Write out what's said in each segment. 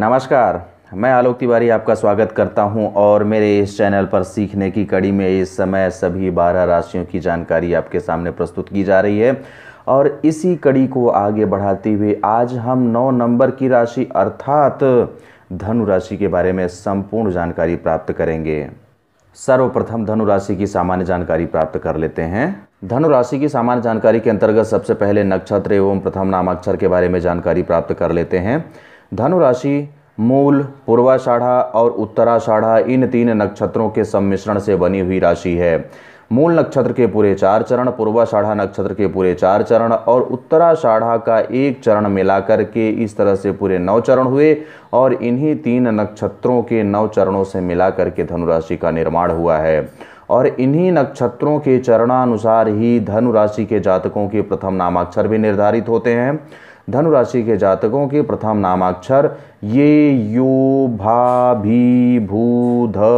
नमस्कार मैं आलोक तिवारी आपका स्वागत करता हूं और मेरे इस चैनल पर सीखने की कड़ी में इस समय सभी बारह राशियों की जानकारी आपके सामने प्रस्तुत की जा रही है और इसी कड़ी को आगे बढ़ाते हुए आज हम नौ नंबर की राशि अर्थात धनु राशि के बारे में संपूर्ण जानकारी प्राप्त करेंगे सर्वप्रथम धनु राशि की सामान्य जानकारी प्राप्त कर लेते हैं धनु राशि की सामान्य जानकारी के अंतर्गत सबसे पहले नक्षत्र एवं प्रथम नामाक्षर के बारे में जानकारी प्राप्त कर लेते हैं धनुराशि मूल पूर्वाषाढ़ा और उत्तराषाढ़ा इन तीन नक्षत्रों के सम्मिश्रण से बनी हुई राशि है मूल नक्षत्र के पूरे चार चरण पूर्वाषाढ़ा नक्षत्र के पूरे चार चरण और उत्तराषाढ़ा का एक चरण मिलाकर के इस तरह से पूरे नौ चरण हुए और इन्हीं तीन नक्षत्रों के नौ चरणों से मिलाकर के धनुराशि का निर्माण हुआ है और इन्हीं नक्षत्रों के चरणानुसार ही धनु राशि के जातकों के प्रथम नामाक्षर भी निर्धारित होते हैं धनु राशि के जातकों के प्रथम नामाक्षर ये यो भा भी भू ध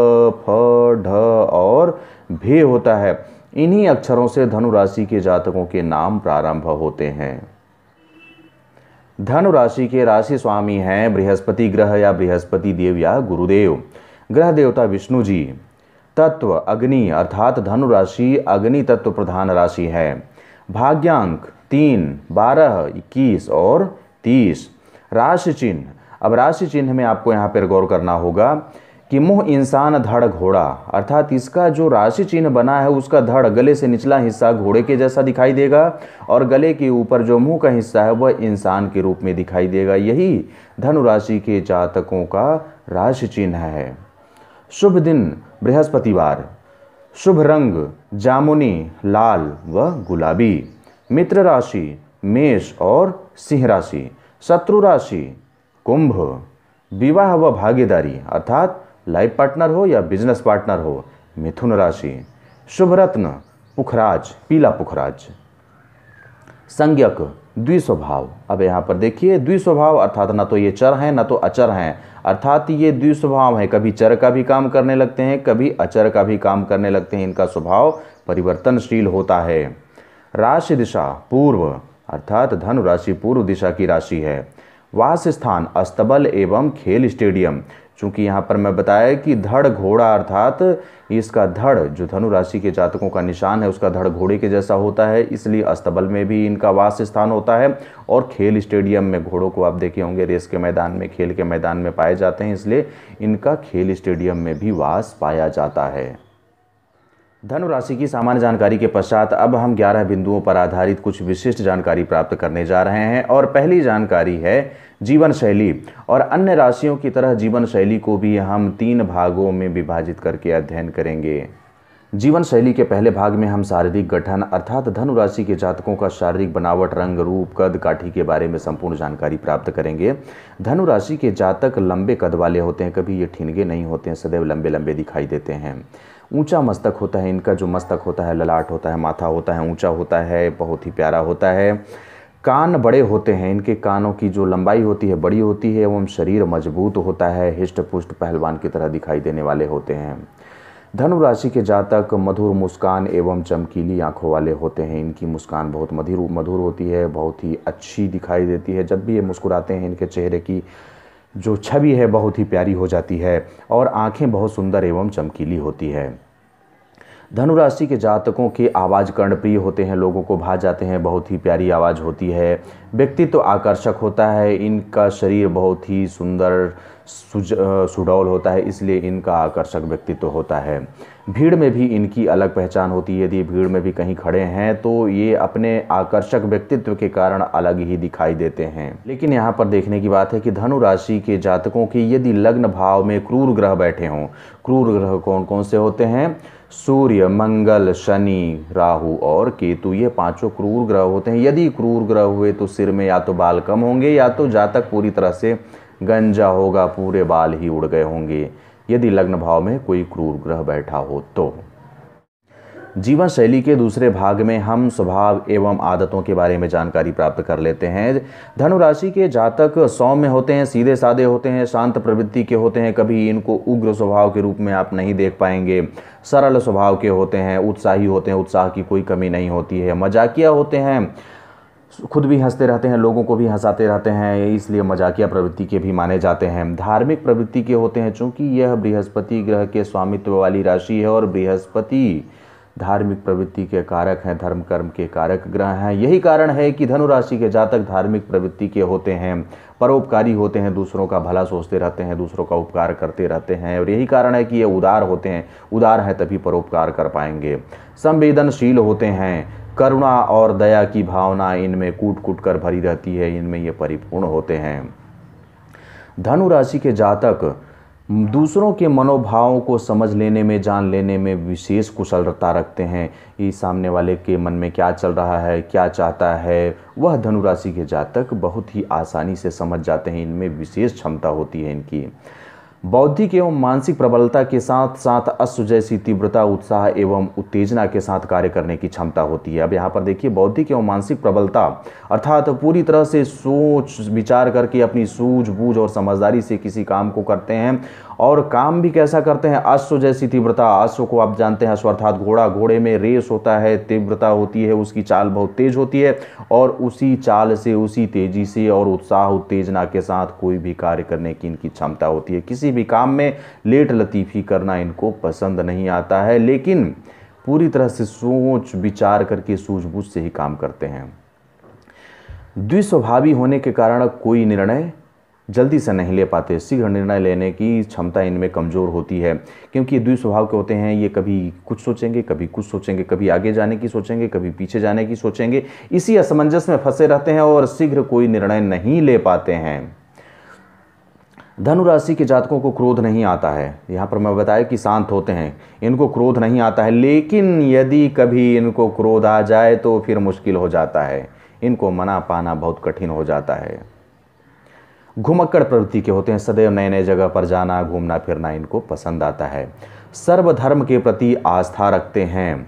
फ ढ और भे होता है इन्हीं अक्षरों से धनु राशि के जातकों के नाम प्रारंभ होते हैं धनु राशि के राशि स्वामी हैं बृहस्पति ग्रह या बृहस्पति देव या गुरुदेव ग्रह देवता विष्णु जी तत्व अग्नि अर्थात धनु राशि अग्नि तत्व प्रधान राशि है भाग्यांक तीन बारह इक्कीस और तीस राशि चिन्ह अब राशि चिन्ह में आपको यहाँ पर गौर करना होगा कि मुँह इंसान धड़ घोड़ा अर्थात इसका जो राशि चिन्ह बना है उसका धड़ गले से निचला हिस्सा घोड़े के जैसा दिखाई देगा और गले के ऊपर जो मुंह का हिस्सा है वह इंसान के रूप में दिखाई देगा यही धनु राशि के जातकों का राशि चिन्ह है शुभ दिन बृहस्पतिवार शुभ रंग जामुनी लाल व गुलाबी मित्र राशि मेष और सिंह राशि शत्रु राशि कुंभ विवाह व भागीदारी अर्थात लाइफ पार्टनर हो या बिजनेस पार्टनर हो मिथुन राशि शुभ रत्न पुखराज पीला पुखराज संज्ञक द्विस्वभाव अब यहाँ पर देखिए द्विस्वभाव अर्थात ना तो ये चर हैं ना तो अचर हैं अर्थात ये द्विस्वभाव हैं कभी चर का भी काम करने लगते हैं कभी अचर का भी काम करने लगते हैं इनका स्वभाव परिवर्तनशील होता है राशि दिशा पूर्व अर्थात धनु राशि पूर्व दिशा की राशि है वास स्थान अस्तबल एवं खेल स्टेडियम चूंकि यहाँ पर मैं बताया कि धड़ घोड़ा अर्थात इसका धड़ जो धनु राशि के जातकों का निशान है उसका धड़ घोड़े के जैसा होता है इसलिए अस्तबल में भी इनका वास स्थान होता है और खेल स्टेडियम में घोड़ों को आप देखे होंगे रेस के मैदान में खेल के मैदान में पाए जाते हैं इसलिए इनका खेल स्टेडियम में भी वास पाया जाता है धनु राशि की सामान्य जानकारी के पश्चात अब हम 11 बिंदुओं पर आधारित कुछ विशिष्ट जानकारी प्राप्त करने जा रहे हैं और पहली जानकारी है जीवन शैली और अन्य राशियों की तरह जीवन शैली को भी हम तीन भागों में विभाजित करके अध्ययन करेंगे जीवन शैली के पहले भाग में हम शारीरिक गठन अर्थात धनु राशि के जातकों का शारीरिक बनावट रंग रूप कद काठी के बारे में संपूर्ण जानकारी प्राप्त करेंगे धनु राशि के जातक लंबे कद वाले होते हैं कभी ये ठीनगे नहीं होते हैं सदैव लंबे लंबे दिखाई देते हैं ऊंचा मस्तक होता है इनका जो मस्तक होता है ललाट होता है माथा होता है ऊंचा होता है बहुत ही प्यारा होता है कान बड़े होते हैं इनके कानों की जो लंबाई होती है बड़ी होती है एवं शरीर मजबूत होता है हिष्ट पुष्ट पहलवान की तरह दिखाई देने वाले होते हैं धनुराशि के जातक मधुर मुस्कान एवं चमकीली आंखों वाले होते हैं इनकी मुस्कान बहुत मधुर मधुर होती है बहुत ही अच्छी दिखाई देती है जब भी ये मुस्कुराते हैं इनके चेहरे की जो छवि है बहुत ही प्यारी हो जाती है और आँखें बहुत सुंदर एवं चमकीली होती है धनुराशि के जातकों के आवाज़ कर्णप्रिय होते हैं लोगों को भा जाते हैं बहुत ही प्यारी आवाज़ होती है व्यक्तित्व तो आकर्षक होता है इनका शरीर बहुत ही सुंदर सुज सुडौल होता है इसलिए इनका आकर्षक व्यक्तित्व तो होता है भीड़ में भी इनकी अलग पहचान होती है यदि भीड़ में भी कहीं खड़े हैं तो ये अपने आकर्षक व्यक्तित्व के कारण अलग ही दिखाई देते हैं लेकिन यहाँ पर देखने की बात है कि धनु राशि के जातकों के यदि लग्न भाव में क्रूर ग्रह बैठे हों क्रूर ग्रह कौन कौन से होते हैं सूर्य मंगल शनि राहु और केतु ये पांचों क्रूर ग्रह होते हैं यदि क्रूर ग्रह हुए तो सिर में या तो बाल कम होंगे या तो जातक पूरी तरह से गंजा होगा पूरे बाल ही उड़ गए होंगे यदि लग्न भाव में कोई क्रूर ग्रह बैठा हो तो जीवन शैली के दूसरे भाग में हम स्वभाव एवं आदतों के बारे में जानकारी प्राप्त कर लेते हैं धनुराशि के जातक सौम्य होते हैं सीधे साधे होते हैं शांत प्रवृत्ति के होते हैं कभी इनको उग्र स्वभाव के रूप में आप नहीं देख पाएंगे सरल स्वभाव के होते हैं उत्साही होते हैं उत्साह की कोई कमी नहीं होती है मजाकिया होते हैं खुद भी हंसते रहते हैं लोगों को भी हंसाते रहते हैं इसलिए मजाकिया प्रवृत्ति के भी माने जाते हैं धार्मिक प्रवृत्ति के होते हैं चूँकि यह बृहस्पति ग्रह के स्वामित्व वाली राशि है और बृहस्पति धार्मिक प्रवृत्ति के कारक हैं धर्म कर्म के कारक ग्रह हैं यही कारण है कि धनुराशि के जातक धार्मिक प्रवृत्ति के होते हैं परोपकारी होते हैं दूसरों का भला सोचते रहते हैं दूसरों का उपकार करते रहते हैं और यही कारण है कि ये उदार होते हैं उदार हैं तभी परोपकार कर पाएंगे संवेदनशील होते हैं करुणा और दया की भावना इनमें कूट कूट कर भरी रहती है इनमें ये परिपूर्ण होते हैं धनु राशि के जातक दूसरों के मनोभावों को समझ लेने में जान लेने में विशेष कुशलता रखते हैं ये सामने वाले के मन में क्या चल रहा है क्या चाहता है वह धनुराशि के जातक बहुत ही आसानी से समझ जाते हैं इनमें विशेष क्षमता होती है इनकी बौद्धिक एवं मानसिक प्रबलता के साथ साथ अश्व जैसी तीव्रता उत्साह एवं उत्तेजना के साथ कार्य करने की क्षमता होती है अब यहाँ पर देखिए बौद्धिक एवं मानसिक प्रबलता अर्थात पूरी तरह से सोच विचार करके अपनी सूझबूझ और समझदारी से किसी काम को करते हैं और काम भी कैसा करते हैं अश्व जैसी तीव्रता अश्व को आप जानते हैं अश्व अर्थात घोड़ा घोड़े में रेस होता है तीव्रता होती है उसकी चाल बहुत तेज होती है और उसी चाल से उसी तेजी से और उत्साह उत्तेजना के साथ कोई भी कार्य करने की इनकी क्षमता होती है किसी भी काम में लेट लतीफ़ी करना इनको पसंद नहीं आता है लेकिन पूरी तरह से सोच विचार करके सूझबूझ से ही काम करते हैं द्विस्वभावी होने के कारण कोई निर्णय जल्दी से नहीं ले पाते शीघ्र निर्णय लेने की क्षमता इनमें कमज़ोर होती है क्योंकि ये द्वि स्वभाव के होते हैं ये कभी कुछ सोचेंगे कभी कुछ सोचेंगे कभी आगे जाने की सोचेंगे कभी पीछे जाने की सोचेंगे इसी असमंजस में फंसे रहते हैं और शीघ्र कोई निर्णय नहीं ले पाते हैं धनुराशि के जातकों को क्रोध नहीं आता है यहाँ पर मैं बताया कि शांत होते हैं इनको क्रोध नहीं आता है लेकिन यदि कभी इनको क्रोध आ जाए तो फिर मुश्किल हो जाता है इनको मना पाना बहुत कठिन हो जाता है घुमक्कड़ प्रवृत्ति के होते हैं सदैव नए नए जगह पर जाना घूमना फिरना इनको पसंद आता है सर्वधर्म के प्रति आस्था रखते हैं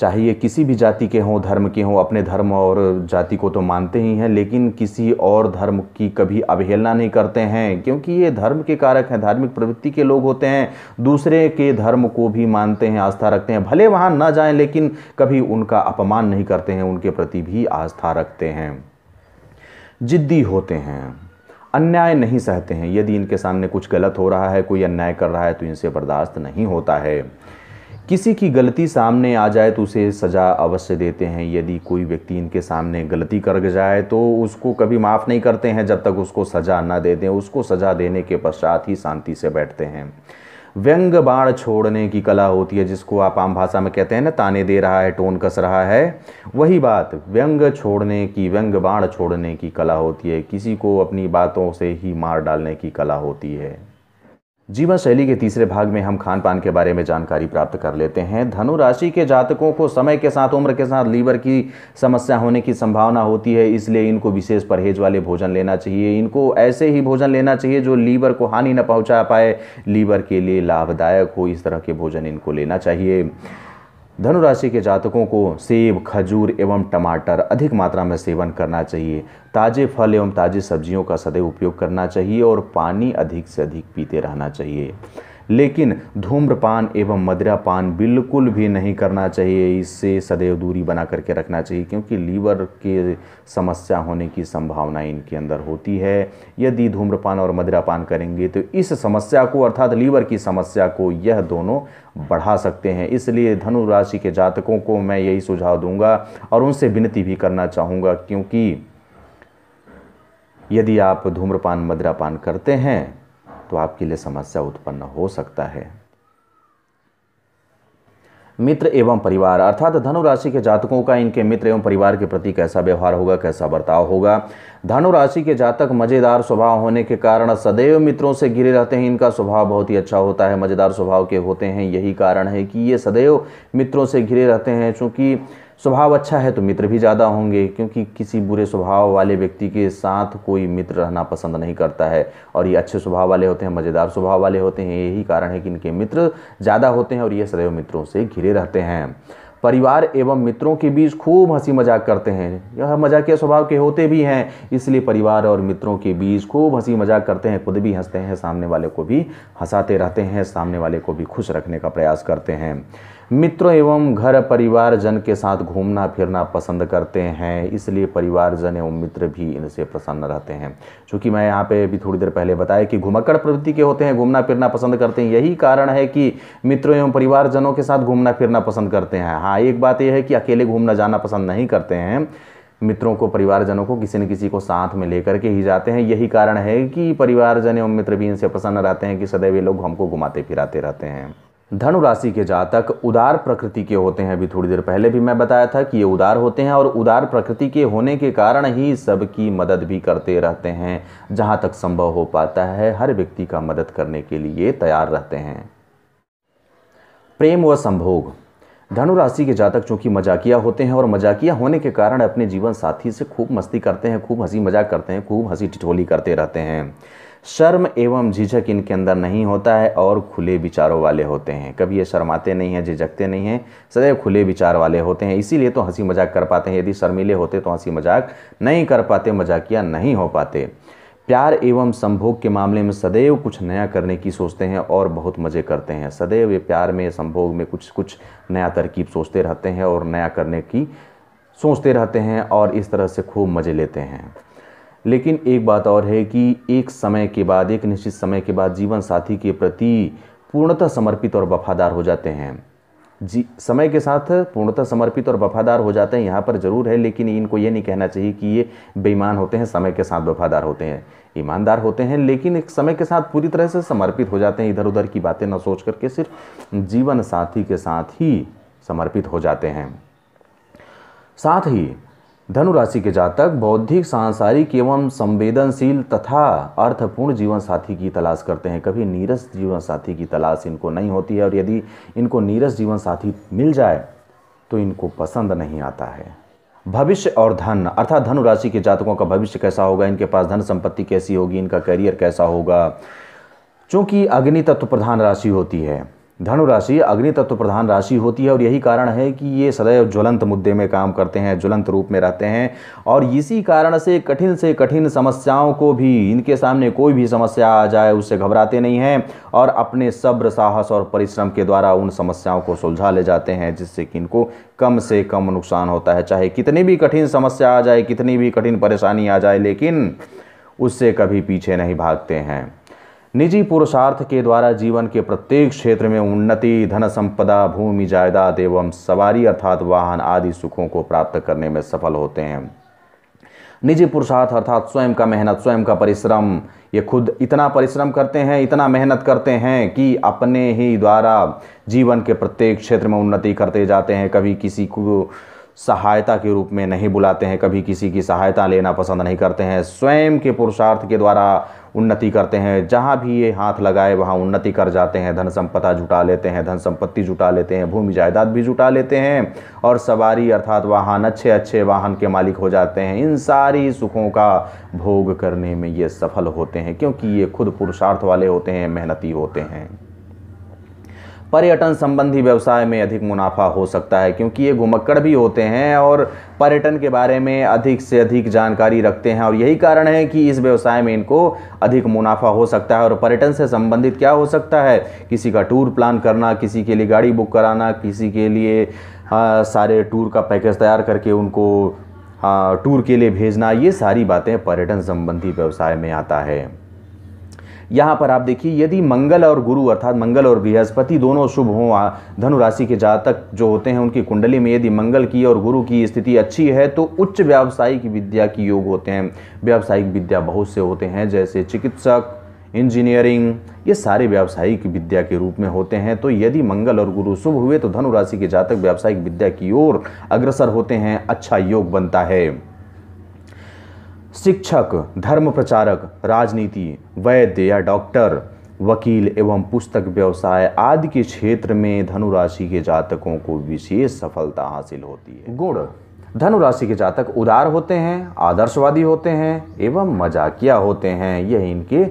चाहिए किसी भी जाति के हों धर्म के हों अपने धर्म और जाति को तो मानते ही हैं लेकिन किसी और धर्म की कभी अवहेलना नहीं करते हैं क्योंकि ये धर्म के कारक हैं धार्मिक प्रवृत्ति के लोग होते हैं दूसरे के धर्म को भी मानते हैं आस्था रखते हैं भले वहाँ ना जाएं लेकिन कभी उनका अपमान नहीं करते हैं उनके प्रति भी आस्था रखते हैं जिद्दी होते हैं अन्याय नहीं सहते हैं यदि इनके सामने कुछ गलत हो रहा है कोई अन्याय कर रहा है तो इनसे बर्दाश्त नहीं होता है किसी की गलती सामने आ जाए तो उसे सज़ा अवश्य देते हैं यदि कोई व्यक्ति इनके सामने गलती कर जाए तो उसको कभी माफ़ नहीं करते हैं जब तक उसको सज़ा ना दे दें उसको सज़ा देने के पश्चात ही शांति से बैठते हैं व्यंग बाण छोड़ने की कला होती है जिसको आप आम भाषा में कहते हैं ना ताने दे रहा है टोन कस रहा है वही बात व्यंग छोड़ने की व्यंग बाण छोड़ने की कला होती है किसी को अपनी बातों से ही मार डालने की कला होती है जीवन शैली के तीसरे भाग में हम खान पान के बारे में जानकारी प्राप्त कर लेते हैं धनु राशि के जातकों को समय के साथ उम्र के साथ लीवर की समस्या होने की संभावना होती है इसलिए इनको विशेष परहेज वाले भोजन लेना चाहिए इनको ऐसे ही भोजन लेना चाहिए जो लीवर को हानि न पहुंचा पाए लीवर के लिए लाभदायक हो इस तरह के भोजन इनको लेना चाहिए धनुराशि के जातकों को सेब खजूर एवं टमाटर अधिक मात्रा में सेवन करना चाहिए ताज़े फल एवं ताज़ी सब्जियों का सदैव उपयोग करना चाहिए और पानी अधिक से अधिक पीते रहना चाहिए लेकिन धूम्रपान एवं मदिरापान बिल्कुल भी नहीं करना चाहिए इससे सदैव दूरी बना करके रखना चाहिए क्योंकि लीवर के समस्या होने की संभावना इनके अंदर होती है यदि धूम्रपान और मदिरापान करेंगे तो इस समस्या को अर्थात लीवर की समस्या को यह दोनों बढ़ा सकते हैं इसलिए धनु राशि के जातकों को मैं यही सुझाव दूंगा और उनसे विनती भी करना चाहूँगा क्योंकि यदि आप धूम्रपान मदिरापान करते हैं तो आपके लिए समस्या उत्पन्न हो सकता है मित्र एवं परिवार अर्थात धनु राशि के जातकों का इनके मित्र एवं परिवार के प्रति कैसा व्यवहार होगा कैसा बर्ताव होगा धनु राशि के जातक मज़ेदार स्वभाव होने के कारण सदैव मित्रों से घिरे रहते हैं इनका स्वभाव बहुत ही अच्छा होता है मज़ेदार स्वभाव के होते हैं यही कारण है कि ये सदैव मित्रों से घिरे रहते हैं चूंकि स्वभाव अच्छा है तो मित्र भी ज़्यादा होंगे क्योंकि किसी बुरे स्वभाव वाले व्यक्ति के साथ कोई मित्र रहना पसंद नहीं करता है और ये अच्छे स्वभाव वाले होते हैं मज़ेदार स्वभाव वाले होते हैं यही कारण है कि इनके मित्र ज़्यादा होते हैं और ये सदैव मित्रों से घिरे रहते हैं परिवार एवं मित्रों के बीच खूब हंसी मजाक करते हैं यह मजाकिया स्वभाव के होते भी हैं इसलिए परिवार और मित्रों के बीच खूब हंसी मजाक करते हैं खुद भी हंसते हैं सामने वाले को भी हंसाते रहते हैं सामने वाले को भी खुश रखने का प्रयास करते हैं मित्रों एवं घर परिवारजन के साथ घूमना फिरना पसंद करते हैं इसलिए परिवारजन एवं मित्र भी इनसे प्रसन्न रहते हैं चूँकि मैं यहाँ पे भी थोड़ी देर पहले बताया कि घुमक्कड़ प्रवृत्ति के होते हैं घूमना फिरना पसंद करते हैं यही कारण है कि मित्रों एवं परिवारजनों के साथ घूमना फिरना पसंद करते हैं हाँ एक बात यह है कि अकेले घूमना जाना पसंद नहीं करते हैं मित्रों को परिवारजनों को किसी न किसी को साथ में लेकर के ही जाते हैं यही कारण है कि परिवारजन एवं मित्र भी इनसे प्रसन्न रहते हैं कि सदैव ये लोग हमको घुमाते फिराते रहते हैं धनु राशि के जातक उदार प्रकृति के होते हैं अभी थोड़ी देर पहले भी मैं बताया था कि ये उदार होते हैं और उदार प्रकृति के होने के कारण ही सबकी मदद भी करते रहते हैं जहाँ तक संभव हो पाता है हर व्यक्ति का मदद करने के लिए तैयार रहते हैं प्रेम व संभोग धनु राशि के जातक चूंकि मजाकिया होते हैं और मजाकिया होने के कारण अपने जीवन साथी से खूब मस्ती करते हैं खूब हंसी मजाक करते हैं खूब हंसी टिठोली करते रहते हैं शर्म एवं झिझक इनके अंदर नहीं होता है और खुले विचारों वाले होते हैं कभी ये शर्माते नहीं हैं झिझकते नहीं हैं सदैव खुले विचार वाले होते हैं इसीलिए तो हंसी मजाक कर पाते हैं यदि शर्मीले होते तो हंसी मजाक नहीं कर पाते मजाकिया नहीं हो पाते प्यार एवं संभोग के मामले में सदैव कुछ नया करने की सोचते हैं और बहुत मज़े करते हैं सदैव ये प्यार में संभोग में कुछ कुछ नया तरकीब सोचते रहते हैं और नया करने की सोचते रहते हैं और इस तरह से खूब मज़े लेते हैं लेकिन एक बात और है कि एक समय के बाद एक निश्चित समय के बाद जीवन साथी के प्रति पूर्णतः समर्पित और वफादार हो जाते हैं जी समय के साथ पूर्णतः समर्पित और वफादार हो जाते हैं यहाँ पर ज़रूर है लेकिन इनको ये नहीं कहना चाहिए कि ये बेईमान होते हैं समय के साथ वफादार होते हैं ईमानदार होते हैं लेकिन एक समय के साथ पूरी तरह से समर्पित हो जाते हैं इधर उधर की बातें ना सोच करके सिर्फ जीवन साथी के साथ ही समर्पित हो जाते हैं साथ ही धनु राशि के जातक बौद्धिक सांसारिक एवं संवेदनशील तथा अर्थपूर्ण जीवन साथी की तलाश करते हैं कभी नीरस जीवन साथी की तलाश इनको नहीं होती है और यदि इनको नीरस जीवन साथी मिल जाए तो इनको पसंद नहीं आता है भविष्य और धन अर्थात धनु राशि के जातकों का भविष्य कैसा होगा इनके पास धन संपत्ति कैसी होगी इनका करियर कैसा होगा चूँकि अग्नि तत्व प्रधान राशि होती है धनु राशि अग्नि तत्व प्रधान राशि होती है और यही कारण है कि ये सदैव ज्वलंत मुद्दे में काम करते हैं ज्वलंत रूप में रहते हैं और इसी कारण से कठिन से कठिन समस्याओं को भी इनके सामने कोई भी समस्या आ जाए उससे घबराते नहीं हैं और अपने सब्र साहस और परिश्रम के द्वारा उन समस्याओं को सुलझा ले जाते हैं जिससे कि इनको कम से कम नुकसान होता है चाहे कितनी भी कठिन समस्या आ जाए कितनी भी कठिन परेशानी आ जाए लेकिन उससे कभी पीछे नहीं भागते हैं निजी पुरुषार्थ के द्वारा जीवन के प्रत्येक क्षेत्र में उन्नति धन संपदा भूमि जायदाद एवं सवारी अर्थात वाहन आदि सुखों को प्राप्त करने में सफल होते हैं निजी पुरुषार्थ अर्थात स्वयं का मेहनत स्वयं का परिश्रम ये खुद इतना परिश्रम करते हैं इतना मेहनत करते हैं कि अपने ही द्वारा जीवन के प्रत्येक क्षेत्र में उन्नति करते जाते हैं कभी किसी को सहायता के रूप में नहीं बुलाते हैं कभी किसी की सहायता लेना पसंद नहीं करते हैं स्वयं के पुरुषार्थ के द्वारा उन्नति करते हैं जहाँ भी ये हाथ लगाए वहाँ उन्नति कर जाते हैं धन संपदा जुटा लेते हैं धन संपत्ति जुटा लेते हैं भूमि जायदाद भी जुटा लेते हैं और सवारी अर्थात वाहन अच्छे अच्छे वाहन के मालिक हो जाते हैं इन सारी सुखों का भोग करने में ये सफल होते हैं क्योंकि ये खुद पुरुषार्थ वाले होते हैं मेहनती होते हैं पर्यटन संबंधी व्यवसाय में अधिक मुनाफा हो सकता है क्योंकि ये घुमक्कड़ भी होते हैं और पर्यटन के बारे में अधिक से अधिक जानकारी रखते हैं और यही कारण है कि इस व्यवसाय में इनको अधिक मुनाफा हो सकता है और पर्यटन से संबंधित क्या हो सकता है किसी का टूर प्लान करना किसी के लिए गाड़ी बुक कराना किसी के लिए आ, हाँ, सारे टूर का पैकेज तैयार करके उनको आ, हाँ, टूर के लिए भेजना ये सारी बातें पर्यटन संबंधी व्यवसाय में आता है यहाँ पर आप देखिए यदि मंगल और गुरु अर्थात मंगल और बृहस्पति दोनों शुभ हों धनुराशि के जातक जो होते हैं उनकी कुंडली में यदि मंगल की और गुरु की स्थिति अच्छी है तो उच्च व्यावसायिक विद्या की योग होते हैं व्यावसायिक विद्या बहुत से होते हैं जैसे चिकित्सक इंजीनियरिंग ये सारे व्यावसायिक विद्या के रूप में होते हैं तो यदि मंगल और गुरु शुभ हुए तो धनुराशि के जातक व्यावसायिक विद्या की ओर अग्रसर होते हैं अच्छा योग बनता है शिक्षक धर्म प्रचारक राजनीति वैद्य या डॉक्टर वकील एवं पुस्तक व्यवसाय आदि के क्षेत्र में धनुराशि के जातकों को विशेष सफलता हासिल होती है गुण धनुराशि के जातक उदार होते हैं आदर्शवादी होते हैं एवं मजाकिया होते हैं यह इनके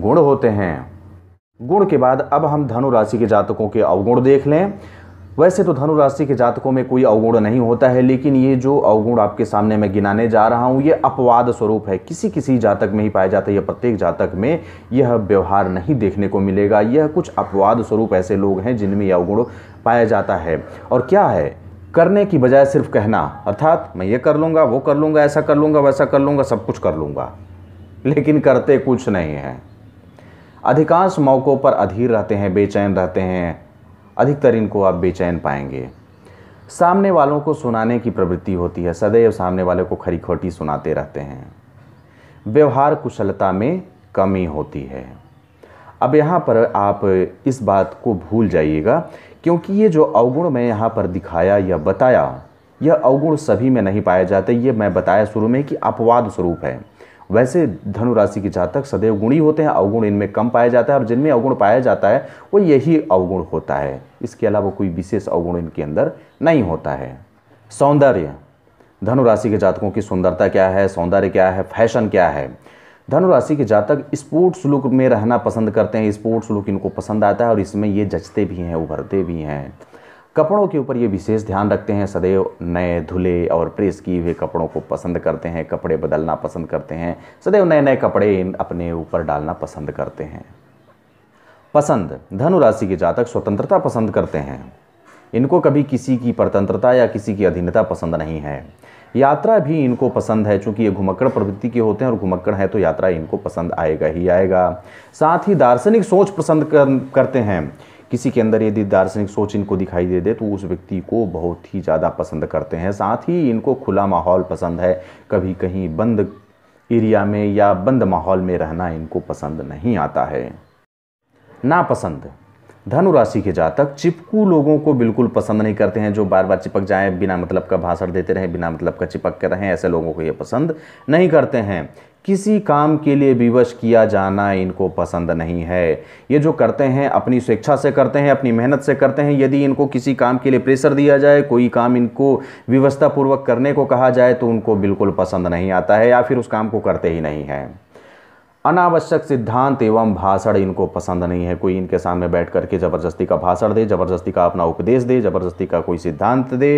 गुण होते हैं गुण के बाद अब हम धनु राशि के जातकों के अवगुण देख लें वैसे तो धनु राशि के जातकों में कोई अवगुण नहीं होता है लेकिन ये जो अवगुण आपके सामने मैं गिनाने जा रहा हूँ ये अपवाद स्वरूप है किसी किसी जातक में ही पाया जाता है या प्रत्येक जातक में यह व्यवहार नहीं देखने को मिलेगा यह कुछ अपवाद स्वरूप ऐसे लोग हैं जिनमें यह अवगुण पाया जाता है और क्या है करने की बजाय सिर्फ कहना अर्थात मैं ये कर लूँगा वो कर लूँगा ऐसा कर लूँगा वैसा कर लूँगा सब कुछ कर लूँगा लेकिन करते कुछ नहीं हैं अधिकांश मौक़ों पर अधीर रहते हैं बेचैन रहते हैं अधिकतर इनको आप बेचैन पाएंगे सामने वालों को सुनाने की प्रवृत्ति होती है सदैव सामने वाले को खरी खोटी सुनाते रहते हैं व्यवहार कुशलता में कमी होती है अब यहाँ पर आप इस बात को भूल जाइएगा क्योंकि ये जो अवगुण मैं यहाँ पर दिखाया या बताया यह अवगुण सभी में नहीं पाए जाते ये मैं बताया शुरू में कि अपवाद स्वरूप है वैसे धनु राशि के जातक सदैव गुणी होते हैं अवगुण इनमें कम पाया जाता है और जिनमें अवगुण पाया जाता है वो यही अवगुण होता है इसके अलावा कोई विशेष अवगुण इनके अंदर नहीं होता है सौंदर्य धनु राशि के जातकों की सुंदरता क्या है सौंदर्य क्या है फैशन क्या है धनु राशि के जातक स्पोर्ट्स लुक में रहना पसंद करते हैं स्पोर्ट्स लुक इनको पसंद आता है और इसमें ये जचते भी हैं उभरते भी हैं कपड़ों के ऊपर ये विशेष ध्यान रखते हैं सदैव नए धुले और प्रेस किए हुए कपड़ों को पसंद करते हैं कपड़े बदलना पसंद करते हैं सदैव नए नए कपड़े इन अपने ऊपर डालना पसंद करते हैं पसंद धनु राशि के जातक स्वतंत्रता पसंद करते हैं इनको कभी किसी की परतंत्रता या किसी की अधीनता पसंद नहीं है यात्रा भी इनको पसंद है चूँकि ये घुमक्कड़ प्रवृत्ति के होते हैं और घुमक्कड़ है तो यात्रा इनको पसंद आएगा ही आएगा साथ ही दार्शनिक सोच पसंद कर, करते हैं किसी के अंदर यदि दार्शनिक सोच इनको दिखाई दे दे तो उस व्यक्ति को बहुत ही ज़्यादा पसंद करते हैं साथ ही इनको खुला माहौल पसंद है कभी कहीं बंद एरिया में या बंद माहौल में रहना इनको पसंद नहीं आता है नापसंद धनु राशि के जातक चिपकू लोगों को बिल्कुल पसंद नहीं करते हैं जो बार बार चिपक जाए बिना मतलब का भाषण देते रहें बिना मतलब का चिपक के रहें ऐसे लोगों को ये पसंद नहीं करते हैं किसी काम के लिए विवश किया जाना इनको पसंद नहीं है ये जो करते हैं अपनी स्वेच्छा से करते हैं अपनी मेहनत से करते हैं यदि इनको किसी काम के लिए प्रेशर दिया जाए कोई काम इनको विवस्थापूर्वक करने को कहा जाए तो उनको बिल्कुल पसंद नहीं आता है या फिर उस काम को करते ही नहीं हैं अनावश्यक सिद्धांत एवं भाषण इनको पसंद नहीं है कोई इनके सामने बैठ करके ज़बरदस्ती का भाषण दे ज़बरदस्ती का अपना उपदेश दे ज़बरदस्ती का कोई सिद्धांत दे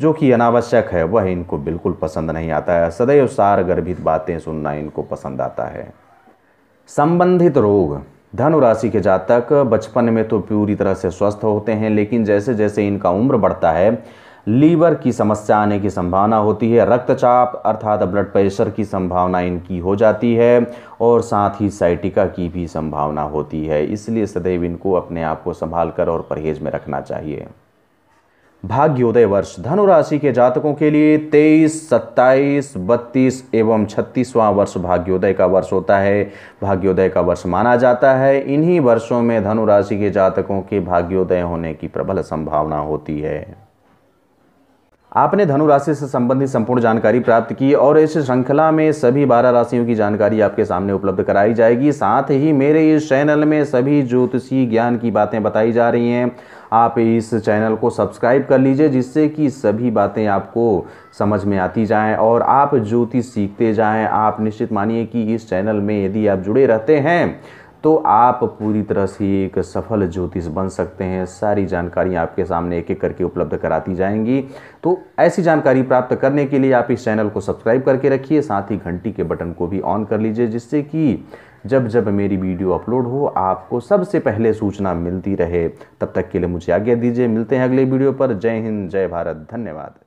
जो कि अनावश्यक है वह इनको बिल्कुल पसंद नहीं आता है सदैव सार गर्भित बातें सुनना इनको पसंद आता है संबंधित रोग धनुराशि के जातक बचपन में तो पूरी तरह से स्वस्थ होते हैं लेकिन जैसे जैसे इनका उम्र बढ़ता है लीवर की समस्या आने की संभावना होती है रक्तचाप अर्थात ब्लड प्रेशर की संभावना इनकी हो जाती है और साथ ही साइटिका की भी संभावना होती है इसलिए सदैव इनको अपने आप को संभाल कर और परहेज में रखना चाहिए भाग्योदय वर्ष धनुराशि के जातकों के लिए 23, 27, 32 एवं 36वां वर्ष भाग्योदय का वर्ष होता है भाग्योदय का वर्ष माना जाता है इन्हीं वर्षों में धनुराशि के जातकों के भाग्योदय होने की प्रबल संभावना होती है आपने धनु राशि से संबंधित संपूर्ण जानकारी प्राप्त की और इस श्रृंखला में सभी बारह राशियों की जानकारी आपके सामने उपलब्ध कराई जाएगी साथ ही मेरे इस चैनल में सभी ज्योतिषी ज्ञान की बातें बताई जा रही हैं आप इस चैनल को सब्सक्राइब कर लीजिए जिससे कि सभी बातें आपको समझ में आती जाएं और आप ज्योतिष सीखते जाएं आप निश्चित मानिए कि इस चैनल में यदि आप जुड़े रहते हैं तो आप पूरी तरह से एक सफल ज्योतिष बन सकते हैं सारी जानकारी आपके सामने एक एक करके उपलब्ध कराती जाएंगी तो ऐसी जानकारी प्राप्त करने के लिए आप इस चैनल को सब्सक्राइब करके रखिए साथ ही घंटी के बटन को भी ऑन कर लीजिए जिससे कि जब जब मेरी वीडियो अपलोड हो आपको सबसे पहले सूचना मिलती रहे तब तक के लिए मुझे आज्ञा दीजिए मिलते हैं अगले वीडियो पर जय हिंद जय भारत धन्यवाद